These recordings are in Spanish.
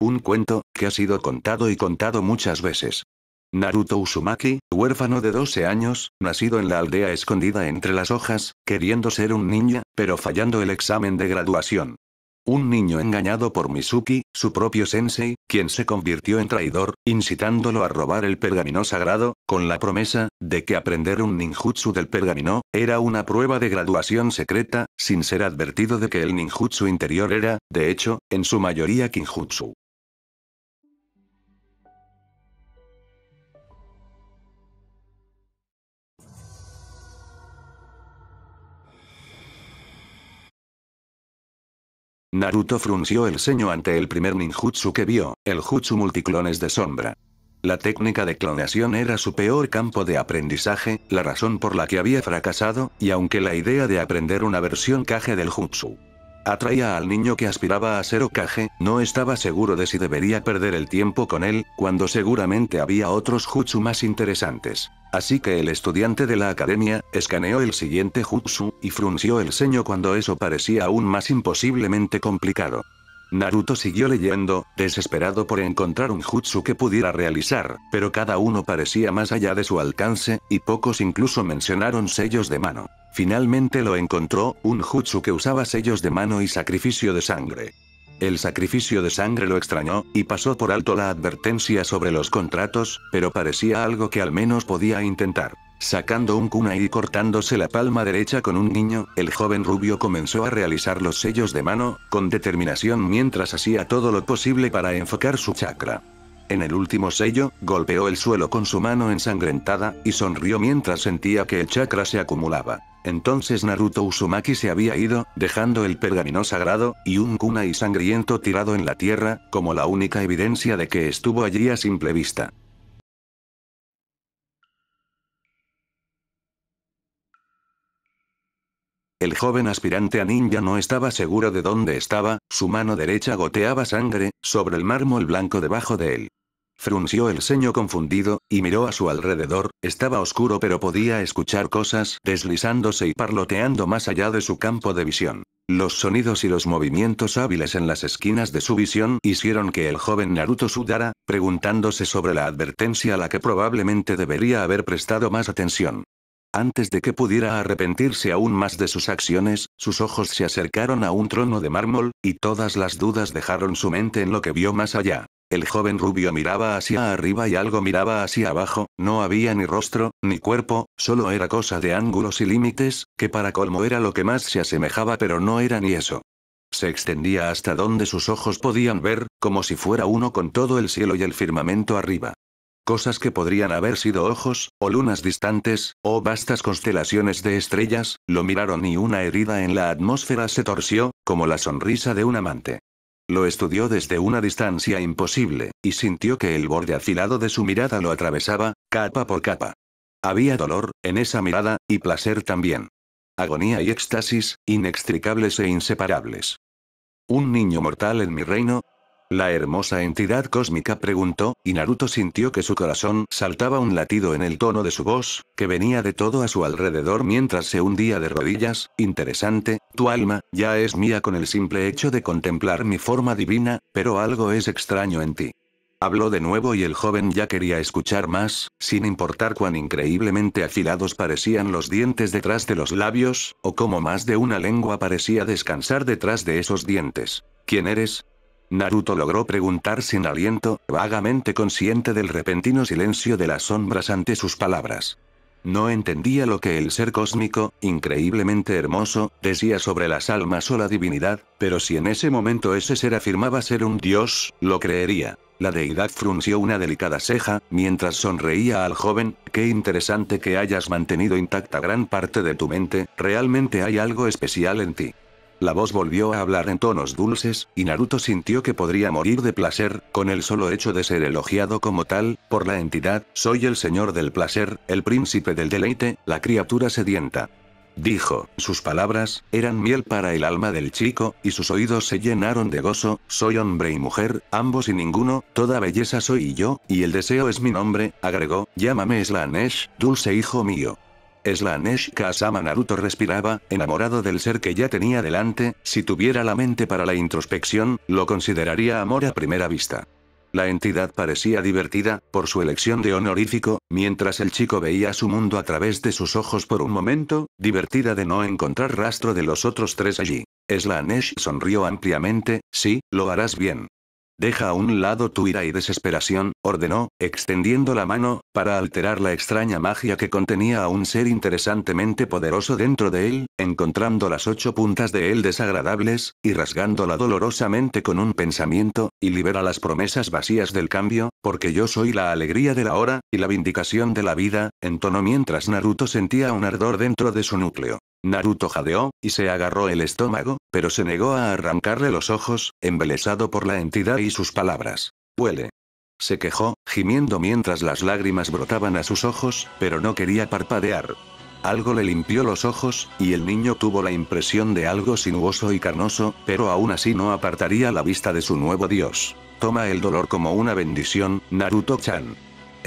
Un cuento, que ha sido contado y contado muchas veces. Naruto Uzumaki, huérfano de 12 años, nacido en la aldea escondida entre las hojas, queriendo ser un ninja, pero fallando el examen de graduación. Un niño engañado por Mizuki, su propio sensei, quien se convirtió en traidor, incitándolo a robar el pergamino sagrado, con la promesa, de que aprender un ninjutsu del pergamino, era una prueba de graduación secreta, sin ser advertido de que el ninjutsu interior era, de hecho, en su mayoría kinjutsu. Naruto frunció el ceño ante el primer ninjutsu que vio, el jutsu multiclones de sombra. La técnica de clonación era su peor campo de aprendizaje, la razón por la que había fracasado, y aunque la idea de aprender una versión caje del jutsu atraía al niño que aspiraba a ser Okage, no estaba seguro de si debería perder el tiempo con él, cuando seguramente había otros jutsu más interesantes. Así que el estudiante de la academia, escaneó el siguiente jutsu, y frunció el ceño cuando eso parecía aún más imposiblemente complicado. Naruto siguió leyendo, desesperado por encontrar un jutsu que pudiera realizar, pero cada uno parecía más allá de su alcance, y pocos incluso mencionaron sellos de mano. Finalmente lo encontró, un jutsu que usaba sellos de mano y sacrificio de sangre. El sacrificio de sangre lo extrañó, y pasó por alto la advertencia sobre los contratos, pero parecía algo que al menos podía intentar. Sacando un kunai y cortándose la palma derecha con un niño, el joven rubio comenzó a realizar los sellos de mano, con determinación mientras hacía todo lo posible para enfocar su chakra. En el último sello, golpeó el suelo con su mano ensangrentada, y sonrió mientras sentía que el chakra se acumulaba. Entonces Naruto Uzumaki se había ido, dejando el pergamino sagrado, y un kunai sangriento tirado en la tierra, como la única evidencia de que estuvo allí a simple vista. El joven aspirante a ninja no estaba seguro de dónde estaba, su mano derecha goteaba sangre, sobre el mármol blanco debajo de él. Frunció el ceño confundido, y miró a su alrededor, estaba oscuro pero podía escuchar cosas deslizándose y parloteando más allá de su campo de visión. Los sonidos y los movimientos hábiles en las esquinas de su visión hicieron que el joven Naruto sudara, preguntándose sobre la advertencia a la que probablemente debería haber prestado más atención. Antes de que pudiera arrepentirse aún más de sus acciones, sus ojos se acercaron a un trono de mármol, y todas las dudas dejaron su mente en lo que vio más allá. El joven rubio miraba hacia arriba y algo miraba hacia abajo, no había ni rostro, ni cuerpo, solo era cosa de ángulos y límites, que para colmo era lo que más se asemejaba pero no era ni eso. Se extendía hasta donde sus ojos podían ver, como si fuera uno con todo el cielo y el firmamento arriba cosas que podrían haber sido ojos, o lunas distantes, o vastas constelaciones de estrellas, lo miraron y una herida en la atmósfera se torció, como la sonrisa de un amante. Lo estudió desde una distancia imposible, y sintió que el borde afilado de su mirada lo atravesaba, capa por capa. Había dolor, en esa mirada, y placer también. Agonía y éxtasis, inextricables e inseparables. Un niño mortal en mi reino, la hermosa entidad cósmica preguntó, y Naruto sintió que su corazón saltaba un latido en el tono de su voz, que venía de todo a su alrededor mientras se hundía de rodillas, interesante, tu alma, ya es mía con el simple hecho de contemplar mi forma divina, pero algo es extraño en ti. Habló de nuevo y el joven ya quería escuchar más, sin importar cuán increíblemente afilados parecían los dientes detrás de los labios, o cómo más de una lengua parecía descansar detrás de esos dientes. ¿Quién eres? Naruto logró preguntar sin aliento, vagamente consciente del repentino silencio de las sombras ante sus palabras. No entendía lo que el ser cósmico, increíblemente hermoso, decía sobre las almas o la divinidad, pero si en ese momento ese ser afirmaba ser un dios, lo creería. La deidad frunció una delicada ceja, mientras sonreía al joven, qué interesante que hayas mantenido intacta gran parte de tu mente, realmente hay algo especial en ti. La voz volvió a hablar en tonos dulces, y Naruto sintió que podría morir de placer, con el solo hecho de ser elogiado como tal, por la entidad, soy el señor del placer, el príncipe del deleite, la criatura sedienta. Dijo, sus palabras, eran miel para el alma del chico, y sus oídos se llenaron de gozo, soy hombre y mujer, ambos y ninguno, toda belleza soy yo, y el deseo es mi nombre, agregó, llámame Slanesh, dulce hijo mío. Slanesh Kasama Naruto respiraba, enamorado del ser que ya tenía delante, si tuviera la mente para la introspección, lo consideraría amor a primera vista. La entidad parecía divertida, por su elección de honorífico, mientras el chico veía su mundo a través de sus ojos por un momento, divertida de no encontrar rastro de los otros tres allí. Slanesh sonrió ampliamente, sí, lo harás bien. Deja a un lado tu ira y desesperación, ordenó, extendiendo la mano, para alterar la extraña magia que contenía a un ser interesantemente poderoso dentro de él, encontrando las ocho puntas de él desagradables, y rasgándola dolorosamente con un pensamiento, y libera las promesas vacías del cambio, porque yo soy la alegría de la hora, y la vindicación de la vida, entonó mientras Naruto sentía un ardor dentro de su núcleo. Naruto jadeó, y se agarró el estómago, pero se negó a arrancarle los ojos, embelesado por la entidad y sus palabras. Huele. Se quejó, gimiendo mientras las lágrimas brotaban a sus ojos, pero no quería parpadear. Algo le limpió los ojos, y el niño tuvo la impresión de algo sinuoso y carnoso, pero aún así no apartaría la vista de su nuevo dios. Toma el dolor como una bendición, Naruto-chan.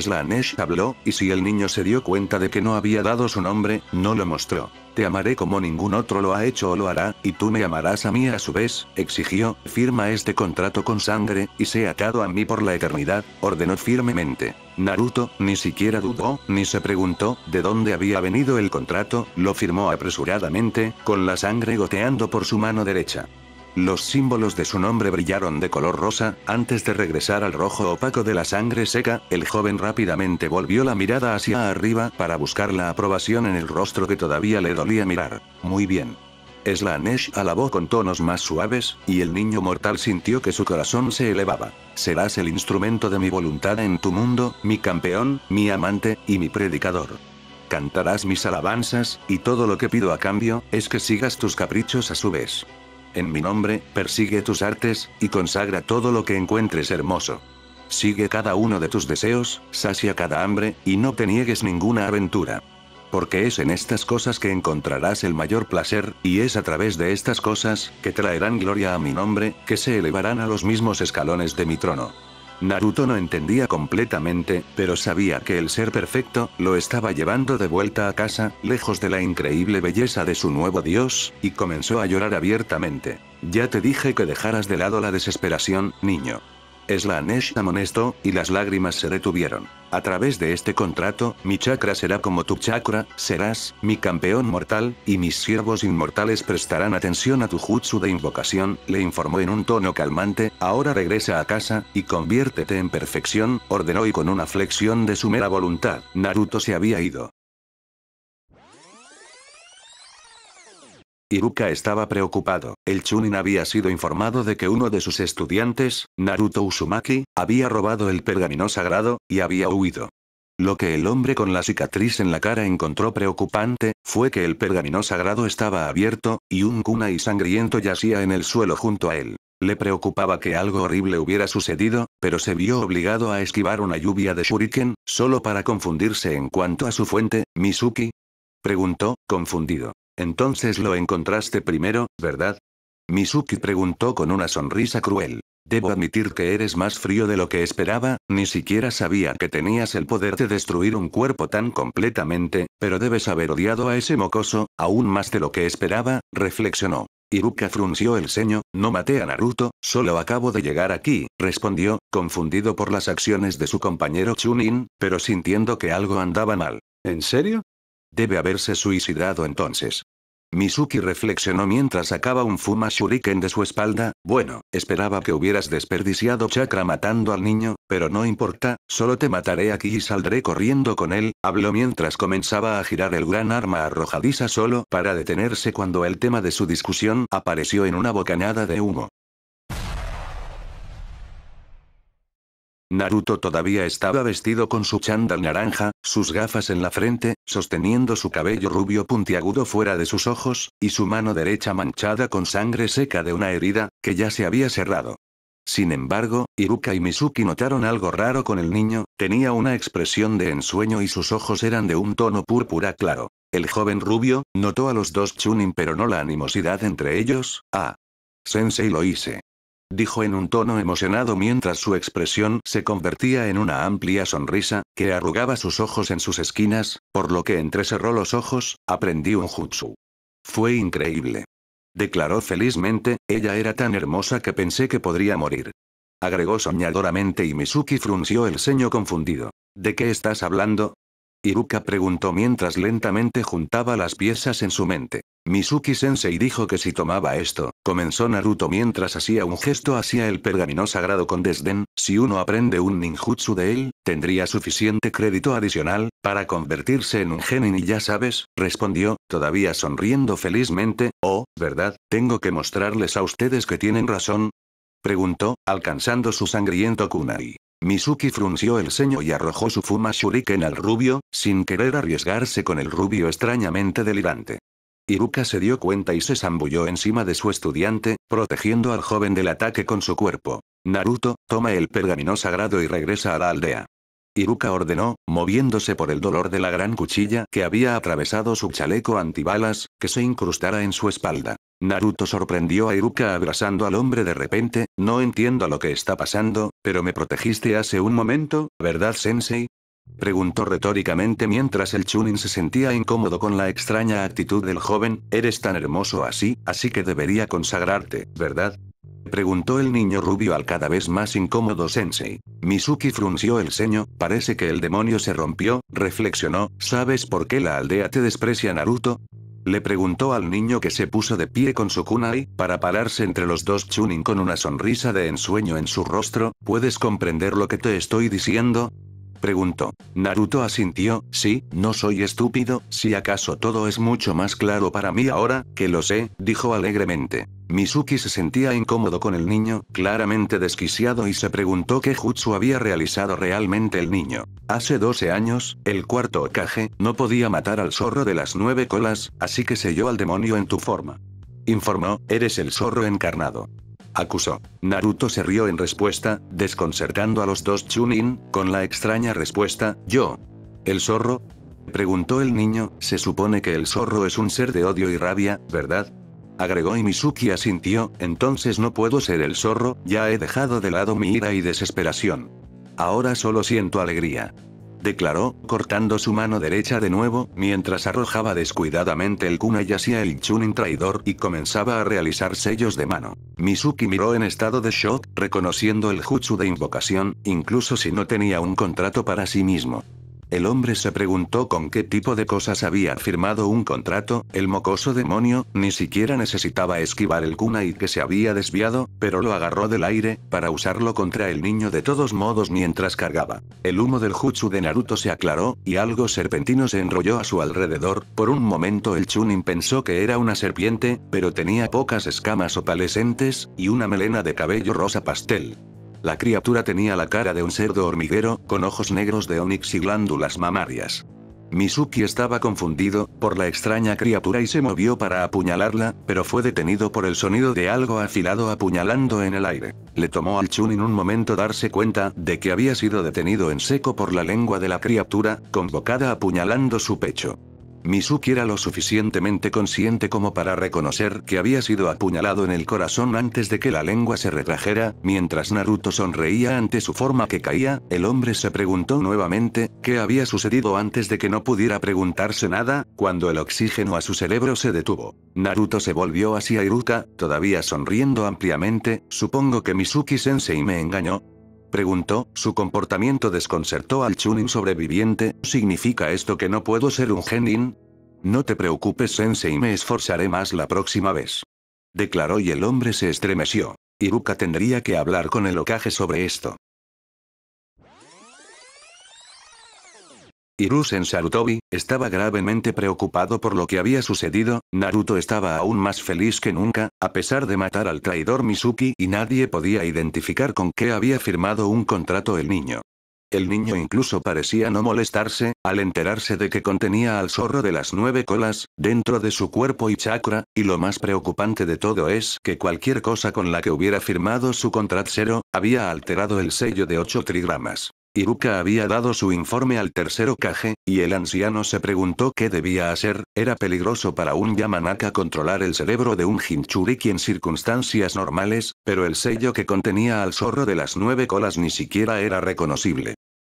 Slanesh habló, y si el niño se dio cuenta de que no había dado su nombre, no lo mostró. Te amaré como ningún otro lo ha hecho o lo hará, y tú me amarás a mí a su vez, exigió, firma este contrato con sangre, y sea atado a mí por la eternidad, ordenó firmemente. Naruto, ni siquiera dudó, ni se preguntó, de dónde había venido el contrato, lo firmó apresuradamente, con la sangre goteando por su mano derecha. Los símbolos de su nombre brillaron de color rosa, antes de regresar al rojo opaco de la sangre seca, el joven rápidamente volvió la mirada hacia arriba para buscar la aprobación en el rostro que todavía le dolía mirar. Muy bien. Slanesh alabó con tonos más suaves, y el niño mortal sintió que su corazón se elevaba. Serás el instrumento de mi voluntad en tu mundo, mi campeón, mi amante, y mi predicador cantarás mis alabanzas, y todo lo que pido a cambio, es que sigas tus caprichos a su vez en mi nombre, persigue tus artes, y consagra todo lo que encuentres hermoso. Sigue cada uno de tus deseos, sacia cada hambre, y no te niegues ninguna aventura. Porque es en estas cosas que encontrarás el mayor placer, y es a través de estas cosas, que traerán gloria a mi nombre, que se elevarán a los mismos escalones de mi trono. Naruto no entendía completamente, pero sabía que el ser perfecto, lo estaba llevando de vuelta a casa, lejos de la increíble belleza de su nuevo dios, y comenzó a llorar abiertamente. Ya te dije que dejaras de lado la desesperación, niño. Slanesh amonestó, y las lágrimas se detuvieron. A través de este contrato, mi chakra será como tu chakra, serás mi campeón mortal, y mis siervos inmortales prestarán atención a tu jutsu de invocación, le informó en un tono calmante, ahora regresa a casa, y conviértete en perfección, ordenó y con una flexión de su mera voluntad, Naruto se había ido. Iruka estaba preocupado. El Chunin había sido informado de que uno de sus estudiantes, Naruto Uzumaki, había robado el pergamino sagrado, y había huido. Lo que el hombre con la cicatriz en la cara encontró preocupante, fue que el pergamino sagrado estaba abierto, y un kunai sangriento yacía en el suelo junto a él. Le preocupaba que algo horrible hubiera sucedido, pero se vio obligado a esquivar una lluvia de shuriken, solo para confundirse en cuanto a su fuente, Misuki Preguntó, confundido. Entonces lo encontraste primero, ¿verdad? Mizuki preguntó con una sonrisa cruel. Debo admitir que eres más frío de lo que esperaba, ni siquiera sabía que tenías el poder de destruir un cuerpo tan completamente, pero debes haber odiado a ese mocoso, aún más de lo que esperaba, reflexionó. Iruka frunció el ceño, no maté a Naruto, solo acabo de llegar aquí, respondió, confundido por las acciones de su compañero Chunin, pero sintiendo que algo andaba mal. ¿En serio? Debe haberse suicidado entonces. Mizuki reflexionó mientras sacaba un Fuma Shuriken de su espalda. Bueno, esperaba que hubieras desperdiciado chakra matando al niño, pero no importa, solo te mataré aquí y saldré corriendo con él. Habló mientras comenzaba a girar el gran arma arrojadiza solo para detenerse cuando el tema de su discusión apareció en una bocanada de humo. Naruto todavía estaba vestido con su chándal naranja, sus gafas en la frente, sosteniendo su cabello rubio puntiagudo fuera de sus ojos, y su mano derecha manchada con sangre seca de una herida, que ya se había cerrado. Sin embargo, Iruka y Mizuki notaron algo raro con el niño, tenía una expresión de ensueño y sus ojos eran de un tono púrpura claro. El joven rubio, notó a los dos Chunin pero no la animosidad entre ellos, ah. Sensei lo hice dijo en un tono emocionado mientras su expresión se convertía en una amplia sonrisa, que arrugaba sus ojos en sus esquinas, por lo que entrecerró los ojos, aprendí un jutsu. Fue increíble. Declaró felizmente, ella era tan hermosa que pensé que podría morir. Agregó soñadoramente y Mizuki frunció el ceño confundido. ¿De qué estás hablando? Iruka preguntó mientras lentamente juntaba las piezas en su mente. Mizuki-sensei dijo que si tomaba esto, comenzó Naruto mientras hacía un gesto hacia el pergamino sagrado con desdén, si uno aprende un ninjutsu de él, tendría suficiente crédito adicional, para convertirse en un genin y ya sabes, respondió, todavía sonriendo felizmente, oh, ¿verdad? Tengo que mostrarles a ustedes que tienen razón. Preguntó, alcanzando su sangriento kunai. Mizuki frunció el ceño y arrojó su Fuma Shuriken al rubio, sin querer arriesgarse con el rubio extrañamente delirante. Iruka se dio cuenta y se zambulló encima de su estudiante, protegiendo al joven del ataque con su cuerpo. Naruto, toma el pergamino sagrado y regresa a la aldea. Iruka ordenó, moviéndose por el dolor de la gran cuchilla que había atravesado su chaleco antibalas, que se incrustara en su espalda. Naruto sorprendió a Iruka abrazando al hombre de repente, no entiendo lo que está pasando, pero me protegiste hace un momento, ¿verdad sensei? Preguntó retóricamente mientras el Chunin se sentía incómodo con la extraña actitud del joven, eres tan hermoso así, así que debería consagrarte, ¿verdad? Preguntó el niño rubio al cada vez más incómodo sensei. Mizuki frunció el ceño, parece que el demonio se rompió, reflexionó, ¿sabes por qué la aldea te desprecia Naruto? Le preguntó al niño que se puso de pie con su kunai, para pararse entre los dos chunin con una sonrisa de ensueño en su rostro, ¿puedes comprender lo que te estoy diciendo? Preguntó. Naruto asintió, sí, no soy estúpido, si acaso todo es mucho más claro para mí ahora, que lo sé, dijo alegremente. Mizuki se sentía incómodo con el niño, claramente desquiciado y se preguntó qué jutsu había realizado realmente el niño. Hace 12 años, el cuarto Okage, no podía matar al zorro de las nueve colas, así que selló al demonio en tu forma. Informó, eres el zorro encarnado. Acusó. Naruto se rió en respuesta, desconcertando a los dos Chunin, con la extraña respuesta, yo. ¿El zorro? Preguntó el niño, se supone que el zorro es un ser de odio y rabia, ¿verdad? agregó y Mizuki asintió, entonces no puedo ser el zorro, ya he dejado de lado mi ira y desesperación. Ahora solo siento alegría. Declaró, cortando su mano derecha de nuevo, mientras arrojaba descuidadamente el kunai hacia el chunin traidor y comenzaba a realizar sellos de mano. Mizuki miró en estado de shock, reconociendo el jutsu de invocación, incluso si no tenía un contrato para sí mismo. El hombre se preguntó con qué tipo de cosas había firmado un contrato, el mocoso demonio, ni siquiera necesitaba esquivar el kunai que se había desviado, pero lo agarró del aire, para usarlo contra el niño de todos modos mientras cargaba. El humo del jutsu de Naruto se aclaró, y algo serpentino se enrolló a su alrededor, por un momento el chunin pensó que era una serpiente, pero tenía pocas escamas opalescentes, y una melena de cabello rosa pastel. La criatura tenía la cara de un cerdo hormiguero, con ojos negros de onix y glándulas mamarias. Mizuki estaba confundido por la extraña criatura y se movió para apuñalarla, pero fue detenido por el sonido de algo afilado apuñalando en el aire. Le tomó al en un momento darse cuenta de que había sido detenido en seco por la lengua de la criatura, convocada apuñalando su pecho. Mizuki era lo suficientemente consciente como para reconocer que había sido apuñalado en el corazón antes de que la lengua se retrajera, mientras Naruto sonreía ante su forma que caía, el hombre se preguntó nuevamente, ¿qué había sucedido antes de que no pudiera preguntarse nada, cuando el oxígeno a su cerebro se detuvo? Naruto se volvió hacia Iruka, todavía sonriendo ampliamente, supongo que Mizuki-sensei me engañó, preguntó, su comportamiento desconcertó al Chunin sobreviviente, ¿significa esto que no puedo ser un genin? No te preocupes sensei me esforzaré más la próxima vez. Declaró y el hombre se estremeció. Iruka tendría que hablar con el ocaje sobre esto. en Sarutobi, estaba gravemente preocupado por lo que había sucedido, Naruto estaba aún más feliz que nunca, a pesar de matar al traidor Mizuki y nadie podía identificar con qué había firmado un contrato el niño. El niño incluso parecía no molestarse, al enterarse de que contenía al zorro de las nueve colas, dentro de su cuerpo y chakra, y lo más preocupante de todo es que cualquier cosa con la que hubiera firmado su contrato cero, había alterado el sello de ocho trigramas. Iruka había dado su informe al tercero Kage, y el anciano se preguntó qué debía hacer, era peligroso para un Yamanaka controlar el cerebro de un Jinchuriki en circunstancias normales, pero el sello que contenía al zorro de las nueve colas ni siquiera era reconocible.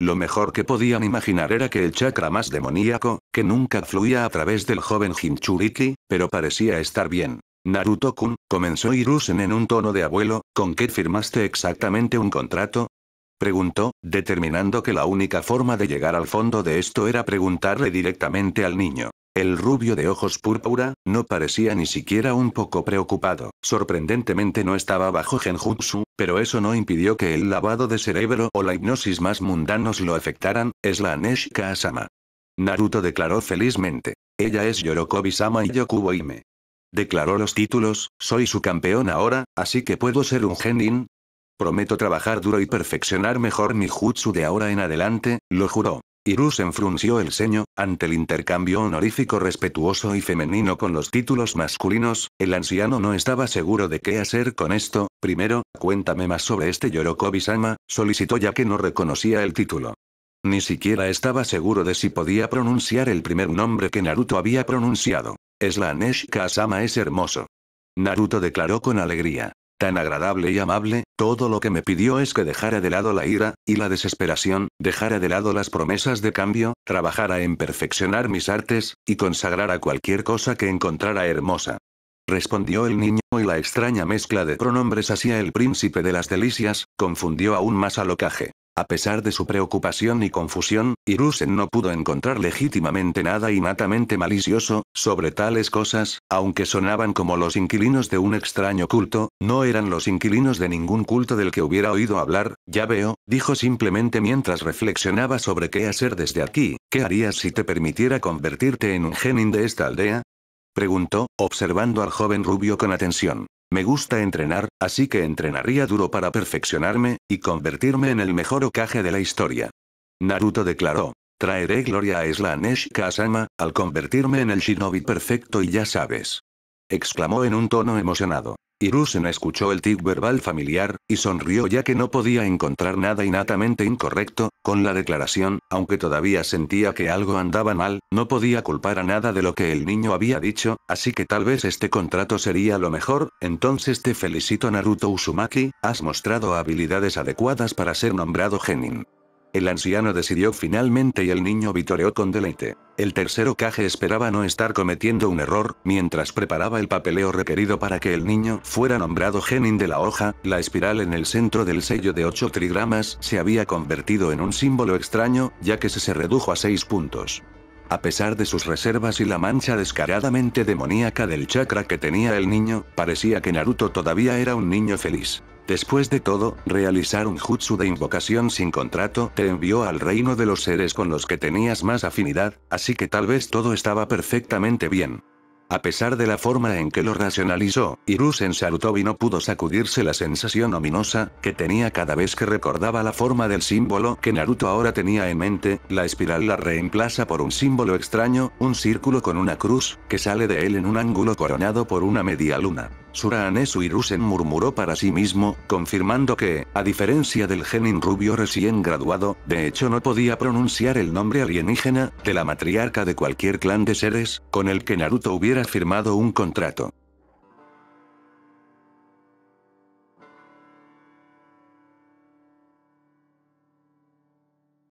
Lo mejor que podían imaginar era que el chakra más demoníaco, que nunca fluía a través del joven Jinchuriki, pero parecía estar bien. Naruto-kun, comenzó Irusen en un tono de abuelo, ¿con qué firmaste exactamente un contrato? Preguntó, determinando que la única forma de llegar al fondo de esto era preguntarle directamente al niño. El rubio de ojos púrpura, no parecía ni siquiera un poco preocupado. Sorprendentemente no estaba bajo genjutsu, pero eso no impidió que el lavado de cerebro o la hipnosis más mundanos lo afectaran, es la Aneshka Asama. Naruto declaró felizmente. Ella es Yorokobi-sama y Yokubo Ime. Declaró los títulos, soy su campeón ahora, así que puedo ser un genin, Prometo trabajar duro y perfeccionar mejor mi jutsu de ahora en adelante, lo juró. Irus enfrunció el ceño, ante el intercambio honorífico respetuoso y femenino con los títulos masculinos, el anciano no estaba seguro de qué hacer con esto, primero, cuéntame más sobre este Yorokobi-sama, solicitó ya que no reconocía el título. Ni siquiera estaba seguro de si podía pronunciar el primer nombre que Naruto había pronunciado. Es la Nesh sama es hermoso. Naruto declaró con alegría tan agradable y amable, todo lo que me pidió es que dejara de lado la ira, y la desesperación, dejara de lado las promesas de cambio, trabajara en perfeccionar mis artes, y consagrara cualquier cosa que encontrara hermosa. Respondió el niño, y la extraña mezcla de pronombres hacia el príncipe de las delicias, confundió aún más a Locaje. A pesar de su preocupación y confusión, Irusen no pudo encontrar legítimamente nada innatamente malicioso, sobre tales cosas, aunque sonaban como los inquilinos de un extraño culto, no eran los inquilinos de ningún culto del que hubiera oído hablar, ya veo, dijo simplemente mientras reflexionaba sobre qué hacer desde aquí, ¿qué harías si te permitiera convertirte en un genin de esta aldea? Preguntó, observando al joven rubio con atención. Me gusta entrenar, así que entrenaría duro para perfeccionarme, y convertirme en el mejor Okage de la historia. Naruto declaró. Traeré gloria a Slanesh Kasama, al convertirme en el shinobi perfecto y ya sabes. Exclamó en un tono emocionado. Irusen escuchó el tic verbal familiar, y sonrió ya que no podía encontrar nada innatamente incorrecto, con la declaración, aunque todavía sentía que algo andaba mal, no podía culpar a nada de lo que el niño había dicho, así que tal vez este contrato sería lo mejor, entonces te felicito Naruto Uzumaki, has mostrado habilidades adecuadas para ser nombrado genin. El anciano decidió finalmente y el niño vitoreó con deleite. El tercero Kage esperaba no estar cometiendo un error, mientras preparaba el papeleo requerido para que el niño fuera nombrado genin de la hoja, la espiral en el centro del sello de 8 trigramas se había convertido en un símbolo extraño, ya que se, se redujo a 6 puntos. A pesar de sus reservas y la mancha descaradamente demoníaca del chakra que tenía el niño, parecía que Naruto todavía era un niño feliz. Después de todo, realizar un jutsu de invocación sin contrato te envió al reino de los seres con los que tenías más afinidad, así que tal vez todo estaba perfectamente bien. A pesar de la forma en que lo racionalizó, en Sarutobi no pudo sacudirse la sensación ominosa que tenía cada vez que recordaba la forma del símbolo que Naruto ahora tenía en mente, la espiral la reemplaza por un símbolo extraño, un círculo con una cruz, que sale de él en un ángulo coronado por una media luna. Surahanesu Irusen murmuró para sí mismo, confirmando que, a diferencia del genin rubio recién graduado, de hecho no podía pronunciar el nombre alienígena, de la matriarca de cualquier clan de seres, con el que Naruto hubiera firmado un contrato.